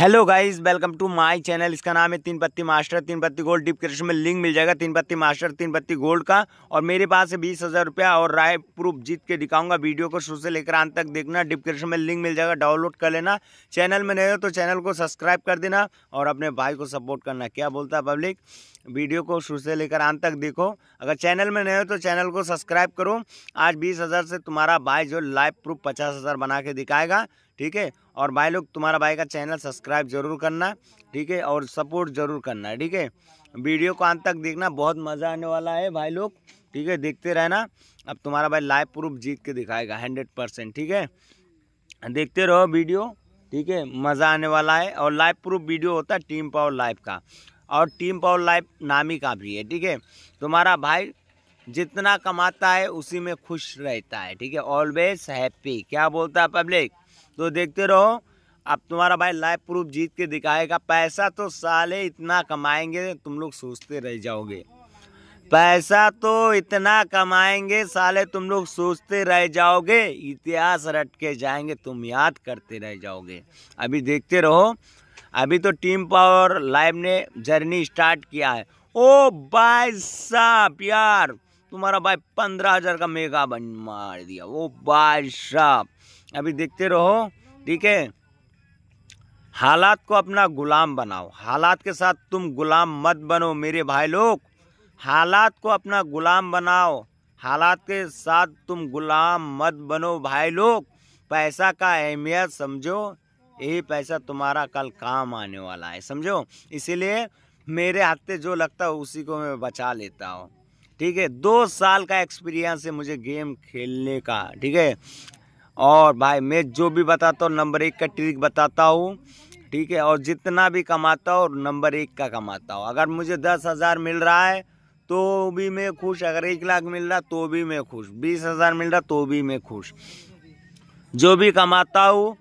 hello guys welcome to my channel इसका नाम है Teen Patti master Teen Patti gold description में लिंक मिल जाएगा तीन पत्ती मास्टर तीन पत्ती गोल्ड का और मेरे पास है बीस हज़ार रुपया और राय प्रूफ जीत के दिखाऊंगा वीडियो को शुरू से लेकर अंत तक देखना डिस्क्रिप्शन में लिंक मिल जाएगा डाउनलोड कर लेना चैनल में नहीं हो तो चैनल को सब्सक्राइब कर देना और अपने भाई को सपोर्ट करना क्या बोलता है पब्लिक वीडियो को शुरू से लेकर अंत तक देखो अगर चैनल में नहीं हो तो चैनल को सब्सक्राइब करो आज बीस से तुम्हारा भाई जो लाइव प्रूफ पचास बना के दिखाएगा ठीक है और भाई लोग तुम्हारा भाई का चैनल सब्सक्राइब जरूर करना ठीक है और सपोर्ट जरूर करना ठीक है वीडियो को अंत तक देखना बहुत मज़ा आने वाला है भाई लोग ठीक है देखते रहना अब तुम्हारा भाई लाइव प्रूफ जीत के दिखाएगा हंड्रेड परसेंट ठीक है देखते रहो वीडियो ठीक है मज़ा आने वाला है और लाइव प्रूफ वीडियो होता है टीम पावर लाइव का और टीम पावर लाइव नामी का भी है ठीक है तुम्हारा भाई जितना कमाता है उसी में खुश रहता है ठीक है ऑलवेज हैप्पी क्या बोलता है पब्लिक तो देखते रहो अब तुम्हारा भाई लाइव प्रूफ जीत के दिखाएगा पैसा तो साले इतना कमाएंगे तुम लोग सोचते रह जाओगे पैसा तो इतना कमाएंगे साले तुम लोग सोचते रह जाओगे इतिहास रट के जाएंगे तुम याद करते रह जाओगे अभी देखते रहो अभी तो टीम पावर लाइव ने जर्नी स्टार्ट किया है ओ भाई साहब यार तुम्हारा भाई पंद्रह हजार का मेगा बन मार दिया ओ भाई साहब अभी देखते रहो ठीक है हालात को अपना गुलाम बनाओ हालात के साथ तुम गुलाम मत बनो मेरे भाई लोग हालात को अपना गुलाम बनाओ हालात के साथ तुम गुलाम मत बनो भाई लोग पैसा का अहमियत समझो यही पैसा तुम्हारा कल काम आने वाला है समझो इसीलिए मेरे हाथ से जो लगता है उसी को मैं बचा लेता हूँ ठीक है दो साल का एक्सपीरियंस है मुझे गेम खेलने का ठीक है और भाई मैं जो भी बताता हूँ नंबर एक का ट्रिक बताता हूँ ठीक है और जितना भी कमाता हूँ नंबर एक का कमाता हूँ अगर मुझे दस हज़ार मिल रहा है तो भी मैं खुश अगर एक लाख मिल रहा तो भी मैं खुश बीस हज़ार मिल रहा तो भी मैं खुश जो भी कमाता हूँ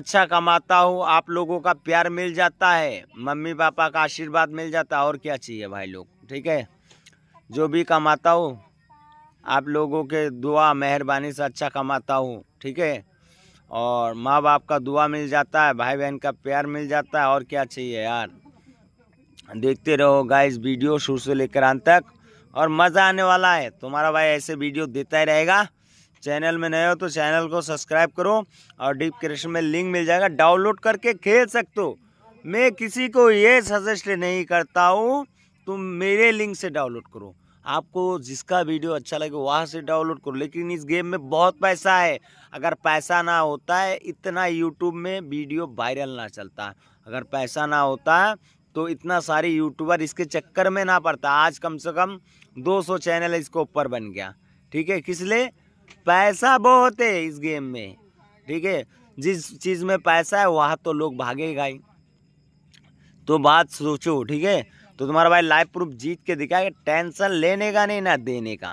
अच्छा कमाता हूँ आप लोगों का प्यार मिल जाता है मम्मी पापा का आशीर्वाद मिल जाता है और क्या चाहिए भाई लोग ठीक है जो भी कमाता हूँ आप लोगों के दुआ मेहरबानी से अच्छा कमाता हूँ ठीक है और माँ बाप का दुआ मिल जाता है भाई बहन का प्यार मिल जाता है और क्या चाहिए यार देखते रहो गाइस वीडियो शुरू से लेकर अंत तक और मज़ा आने वाला है तुम्हारा भाई ऐसे वीडियो देता ही रहेगा चैनल में नए हो तो चैनल को सब्सक्राइब करो और डिस्क्रिप्शन में लिंक मिल जाएगा डाउनलोड करके खेल सकते हो मैं किसी को ये सजेस्ट नहीं करता हूँ तुम मेरे लिंक से डाउनलोड करो आपको जिसका वीडियो अच्छा लगे वहाँ से डाउनलोड करो लेकिन इस गेम में बहुत पैसा है अगर पैसा ना होता है इतना यूट्यूब में वीडियो वायरल ना चलता अगर पैसा ना होता तो इतना सारे यूट्यूबर इसके चक्कर में ना पड़ता आज कम से कम 200 चैनल इसके ऊपर बन गया ठीक है किस लिए पैसा बहुत है इस गेम में ठीक है जिस चीज़ में पैसा है वहाँ तो लोग भागेगा ही तो बात सोचो ठीक है तो तुम्हारा भाई लाइव प्रूफ जीत के दिखाएगा टेंशन लेने का नहीं ना देने का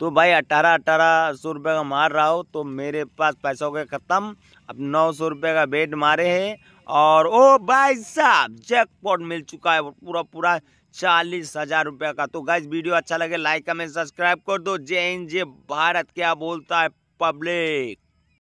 तो भाई अट्ठारह अट्ठारह सौ रुपये का मार रहा हो तो मेरे पास पैसा हो गया ख़त्म अब नौ सौ रुपये का बेट मारे है और ओ भाई साहब जैकपॉट मिल चुका है पूरा पूरा चालीस हज़ार रुपये का तो गाइज वीडियो अच्छा लगे लाइक कमेंट सब्सक्राइब कर दो जय हिंद जय भारत क्या बोलता है पब्लिक